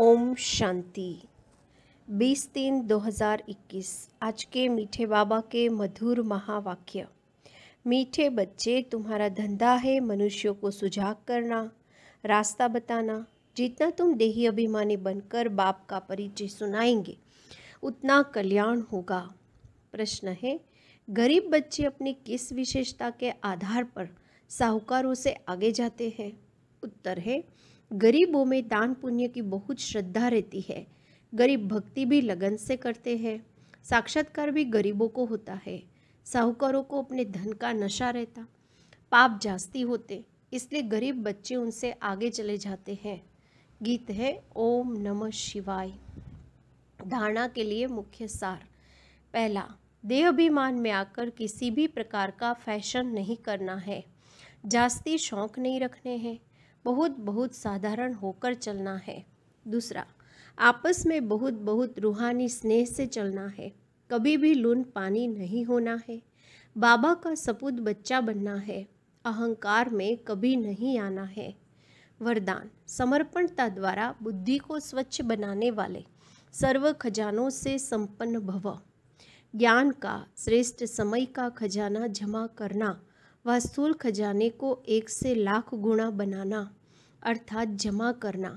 ओम शांति 20 तीन 2021 आज के मीठे बाबा के मधुर महावाक्य मीठे बच्चे तुम्हारा धंधा है मनुष्यों को सुझाग करना रास्ता बताना जितना तुम देही अभिमानी बनकर बाप का परिचय सुनाएंगे उतना कल्याण होगा प्रश्न है गरीब बच्चे अपनी किस विशेषता के आधार पर साहूकारों से आगे जाते हैं उत्तर है गरीबों में दान पुण्य की बहुत श्रद्धा रहती है गरीब भक्ति भी लगन से करते हैं साक्षात्कार भी गरीबों को होता है साहूकारों को अपने धन का नशा रहता पाप जास्ती होते इसलिए गरीब बच्चे उनसे आगे चले जाते हैं गीत है ओम नमः शिवाय धारणा के लिए मुख्य सार पहला देहाभिमान में आकर किसी भी प्रकार का फैशन नहीं करना है जास्ती शौक नहीं रखने हैं बहुत बहुत साधारण होकर चलना है दूसरा आपस में बहुत बहुत रूहानी स्नेह से चलना है कभी भी लून पानी नहीं होना है बाबा का सपूत बच्चा बनना है अहंकार में कभी नहीं आना है वरदान समर्पणता द्वारा बुद्धि को स्वच्छ बनाने वाले सर्व खजानों से संपन्न भव ज्ञान का श्रेष्ठ समय का खजाना जमा करना वह स्थूल खजाने को एक से लाख गुणा बनाना अर्थात जमा करना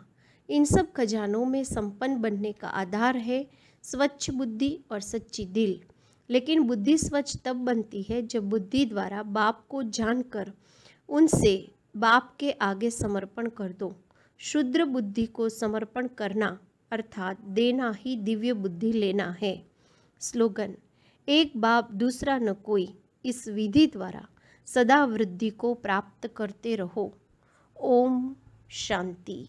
इन सब खजानों में संपन्न बनने का आधार है स्वच्छ बुद्धि और सच्ची दिल लेकिन बुद्धि स्वच्छ तब बनती है जब बुद्धि द्वारा बाप को जानकर उनसे बाप के आगे समर्पण कर दो शुद्र बुद्धि को समर्पण करना अर्थात देना ही दिव्य बुद्धि लेना है स्लोगन एक बाप दूसरा न कोई इस विधि द्वारा सदा वृद्धि को प्राप्त करते रहो ओम शांति